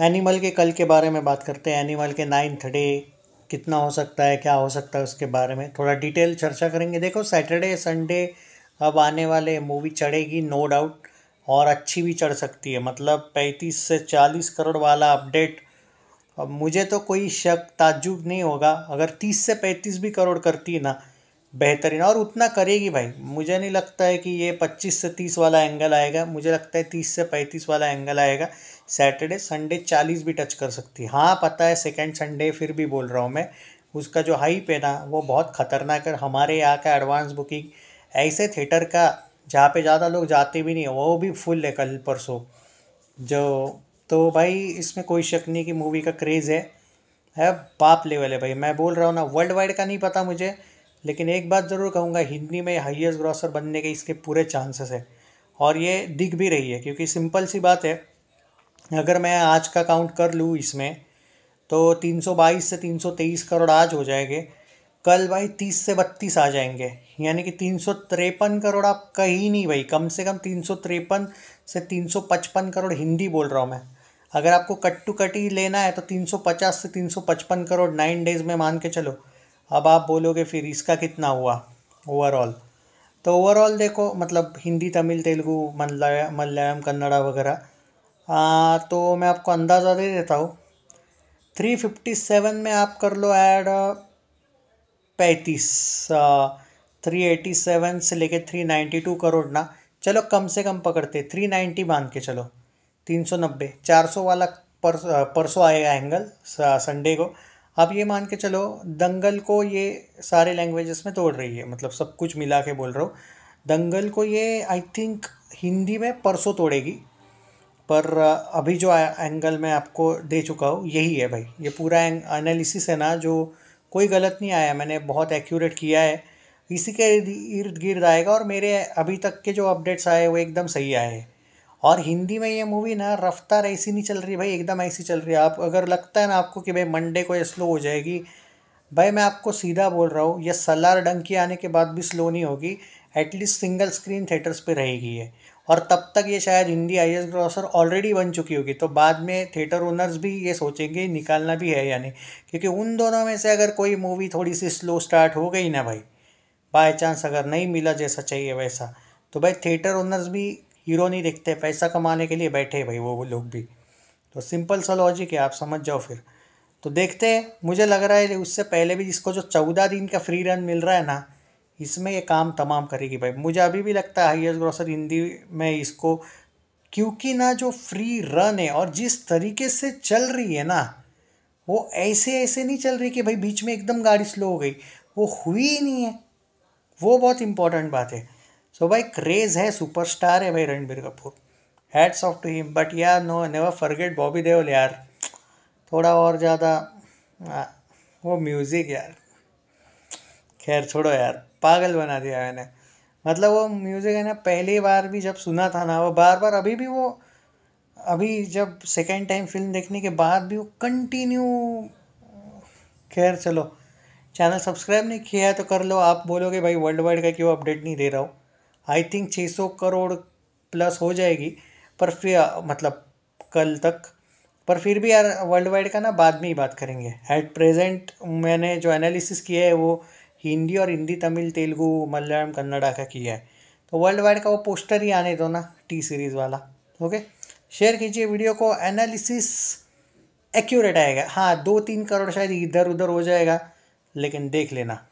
animal के कल के बारे में बात करते हैं एनिमल के नाइन्थ डे कितना हो सकता है क्या हो सकता है उसके बारे में थोड़ा डिटेल चर्चा करेंगे देखो सैटरडे संडे अब आने वाले मूवी चढ़ेगी नो डाउट और अच्छी भी चढ़ सकती है मतलब पैंतीस से चालीस करोड़ वाला अपडेट अब मुझे तो कोई शक ताजुब नहीं होगा अगर तीस से पैंतीस भी करोड़ करती है ना बेहतरीन और उतना करेगी भाई मुझे नहीं लगता है कि ये पच्चीस से तीस वाला एंगल आएगा मुझे लगता है तीस से पैंतीस वाला एंगल आएगा सैटरडे संडे चालीस भी टच कर सकती है हाँ पता है सेकेंड संडे फिर भी बोल रहा हूँ मैं उसका जो हाइप है ना वो बहुत ख़तरनाक है हमारे यहाँ का एडवांस बुकिंग ऐसे थिएटर का जहाँ पे ज़्यादा लोग जाते भी नहीं वो भी फुल है कल परसों जो तो भाई इसमें कोई शक नहीं कि मूवी का क्रेज़ है है बाप लेवल है भाई मैं बोल रहा हूँ ना वर्ल्ड वाइड का नहीं पता मुझे लेकिन एक बात ज़रूर कहूँगा हिंदी में हाइएस्ट ग्रॉसर बनने के इसके पूरे चांसेस है और ये दिख भी रही है क्योंकि सिंपल सी बात है अगर मैं आज का काउंट कर लूँ इसमें तो 322 से 323 करोड़ आज हो जाएंगे कल भाई 30 से 32 आ जाएंगे यानी कि तीन करोड़ आप कहीं नहीं भाई कम से कम तीन से 355 करोड़ हिंदी बोल रहा हूँ मैं अगर आपको कट टू कट ही लेना है तो 350 से 355 करोड़ नाइन डेज़ में मान के चलो अब आप बोलोगे फिर इसका कितना हुआ ओवरऑल तो ओवरऑल देखो मतलब हिंदी तमिल तेलुगू मलया मलयालम कन्नड़ा वगैरह हाँ तो मैं आपको अंदाज़ा दे देता हूँ थ्री फिफ्टी सेवन में आप कर लो ऐड पैंतीस थ्री एटी सेवन से लेके थ्री नाइन्टी टू करोड़ ना चलो कम से कम पकड़ते थ्री नाइन्टी बांध के चलो तीन सौ नब्बे चार सौ वाला पर परसों आएगा एंगल संडे को आप ये मान के चलो दंगल को ये सारे लैंग्वेजेस में तोड़ रही है मतलब सब कुछ मिला के बोल रहा हूँ दंगल को ये आई थिंक हिंदी में परसों तोड़ेगी पर अभी जो एंगल मैं आपको दे चुका हूँ यही है भाई ये पूरा एनालिसिस है ना जो कोई गलत नहीं आया मैंने बहुत एक्यूरेट किया है इसी के इर्द गिर्द आएगा और मेरे अभी तक के जो अपडेट्स आए वो एकदम सही आए हैं और हिंदी में ये मूवी ना रफ्तार ऐसी नहीं चल रही भाई एकदम ऐसी चल रही है आप अगर लगता है ना आपको कि भाई मंडे को ये स्लो हो जाएगी भाई मैं आपको सीधा बोल रहा हूँ ये सलार डंकी आने के बाद भी स्लो नहीं होगी एटलीस्ट सिंगल स्क्रीन थिएटर्स पे रहेगी ये और तब तक ये शायद Hindi highest grosser already बन चुकी होगी तो बाद में थिएटर ओनर्स भी ये सोचेंगे निकालना भी है यानी क्योंकि उन दोनों में से अगर कोई मूवी थोड़ी सी स्लो स्टार्ट हो गई ना भाई बाई चांस अगर नहीं मिला जैसा चाहिए वैसा तो भाई थिएटर ओनर्स भी हीरो नहीं देखते पैसा कमाने के लिए बैठे भाई वो लोग भी तो सिंपल सा लॉजिक है आप समझ जाओ फिर तो देखते हैं मुझे लग रहा है उससे पहले भी जिसको जो चौदह दिन का फ्री रन मिल रहा है ना इसमें ये काम तमाम करेगी भाई मुझे अभी भी लगता है हाइएस्ट ग्रॉसर हिंदी में इसको क्योंकि ना जो फ्री रन है और जिस तरीके से चल रही है ना वो ऐसे ऐसे नहीं चल रही कि भाई बीच में एकदम गाड़ी स्लो हो गई वो हुई ही नहीं है वो बहुत इंपॉर्टेंट बात है सो so भाई क्रेज़ है सुपरस्टार है भाई Ranbir Kapoor hats off to him but यार no never forget Bobby Deol यार थोड़ा और ज़्यादा वो म्यूज़िक यार खैर छोड़ो यार पागल बना दिया मैंने मतलब वो म्यूज़िक है ना पहली बार भी जब सुना था ना वो बार बार अभी भी वो अभी जब सेकेंड टाइम फिल्म देखने के बाद भी वो कंटिन्यू खैर चलो चैनल सब्सक्राइब नहीं किया है तो कर लो आप बोलोगे भाई वर्ल्ड वाइड का क्यों अपडेट नहीं दे रहा हूँ आई थिंक छः सौ करोड़ प्लस हो जाएगी पर फिर मतलब कल तक पर फिर भी यार वर्ल्ड वाइड का ना बाद में ही बात करेंगे एट प्रेजेंट मैंने जो एनालिसिस किया है वो हिंदी और हिंदी तमिल तेलुगु मलयालम कन्नडा का किया है तो वर्ल्ड वाइड का वो पोस्टर ही आने दो ना टी सीरीज़ वाला ओके शेयर कीजिए वीडियो को एनालिसिस एक्यूरेट आएगा हाँ दो तीन करोड़ शायद इधर उधर हो जाएगा लेकिन देख लेना